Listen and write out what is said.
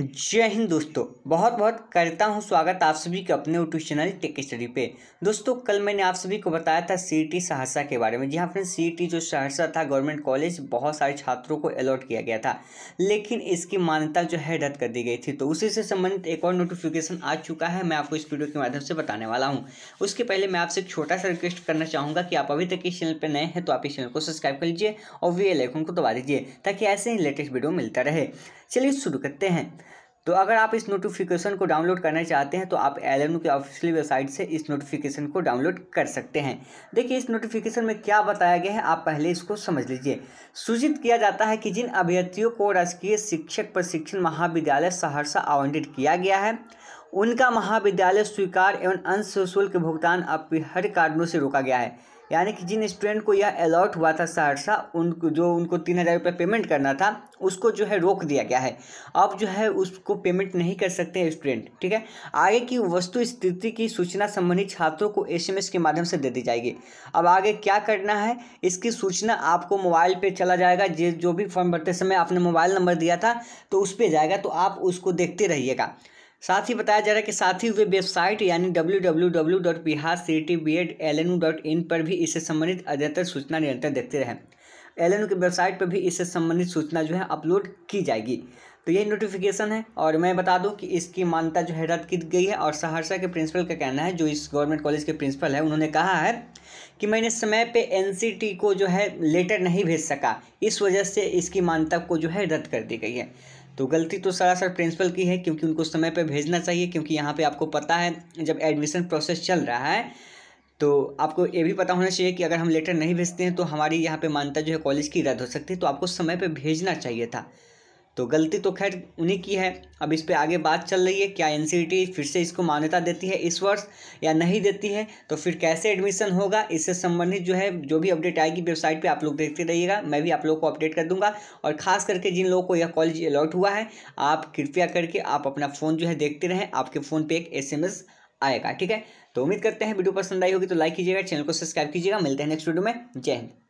जय हिंद दोस्तों बहुत बहुत करता हूँ स्वागत आप सभी के अपने यूट्यूब चैनल टेक स्टडी पे दोस्तों कल मैंने आप सभी को बताया था सी e सहरसा के बारे में जी हाँ फ्रेंड सी e जो सहरसा था गवर्नमेंट कॉलेज बहुत सारे छात्रों को अलॉट किया गया था लेकिन इसकी मान्यता जो है रद्द कर दी गई थी तो उसी से संबंधित एक और नोटिफिकेशन आ चुका है मैं आपको इस वीडियो के माध्यम से बताने वाला हूँ उसके पहले मैं आपसे एक छोटा सा रिक्वेस्ट करना चाहूँगा कि आप अभी तक इस चैनल पर नए हैं तो आप इस चैनल को सब्सक्राइब कर लीजिए और वी एल आइकन को दबा दीजिए ताकि ऐसे ही लेटेस्ट वीडियो मिलता रहे चलिए शुरू करते हैं तो अगर आप इस नोटिफिकेशन को डाउनलोड करना चाहते हैं तो आप एल के ऑफिशियल वेबसाइट से इस नोटिफिकेशन को डाउनलोड कर सकते हैं देखिए इस नोटिफिकेशन में क्या बताया गया है आप पहले इसको समझ लीजिए सूचित किया जाता है कि जिन अभ्यर्थियों को राजकीय शिक्षक प्रशिक्षण महाविद्यालय सहरसा आवंटित किया गया है उनका महाविद्यालय स्वीकार एवं अंश शुल्क भुगतान अपरिहर कारणों से रोका गया है यानी कि जिन स्टूडेंट को यह अलॉट हुआ था सहरसा उन जो उनको तीन हज़ार रुपये पेमेंट करना था उसको जो है रोक दिया गया है अब जो है उसको पेमेंट नहीं कर सकते स्टूडेंट ठीक है आगे की वस्तु स्थिति की सूचना संबंधित छात्रों को एसएमएस के माध्यम से दे दी जाएगी अब आगे क्या करना है इसकी सूचना आपको मोबाइल पर चला जाएगा जो भी फॉर्म भरते समय आपने मोबाइल नंबर दिया था तो उस पर जाएगा तो आप उसको देखते रहिएगा साथ ही बताया जा रहा है कि साथ ही वे वेबसाइट यानी इन पर भी इससे संबंधित अद्यतन सूचना निरंतर देखते रहें एल की वेबसाइट पर भी इससे संबंधित सूचना जो है अपलोड की जाएगी तो यही नोटिफिकेशन है और मैं बता दूं कि इसकी मान्यता जो है रद्द की गई है और सहरसा के प्रिंसिपल का कहना है जो इस गवर्नमेंट कॉलेज के प्रिंसिपल है उन्होंने कहा है कि मैंने समय पे एनसीटी को जो है लेटर नहीं भेज सका इस वजह से इसकी मान्यता को जो है रद्द कर दी गई है तो गलती तो सरासर प्रिंसिपल की है क्योंकि उनको समय पर भेजना चाहिए क्योंकि यहाँ पर आपको पता है जब एडमिशन प्रोसेस चल रहा है तो आपको ये भी पता होना चाहिए कि अगर हम लेटर नहीं भेजते हैं तो हमारी यहाँ पे मान्यता जो है कॉलेज की रद्द हो सकती है तो आपको समय पर भेजना चाहिए था तो गलती तो खैर उन्हीं की है अब इस पर आगे बात चल रही है क्या एन e फिर से इसको मान्यता देती है इस वर्ष या नहीं देती है तो फिर कैसे एडमिशन होगा इससे संबंधित जो है जो भी अपडेट आएगी वेबसाइट पे आप लोग देखते रहिएगा मैं भी आप लोगों को अपडेट कर दूंगा और खास करके जिन लोगों को यह कॉलेज अलॉट हुआ है आप कृपया करके आप अपना फ़ोन जो है देखते रहें आपके फ़ोन पर एक एस आएगा ठीक है तो उम्मीद करते हैं वीडियो पसंद आई होगी तो लाइक कीजिएगा चैनल को सब्सक्राइब कीजिएगा मिलते हैं नेक्स्ट वीडियो में जय हिंद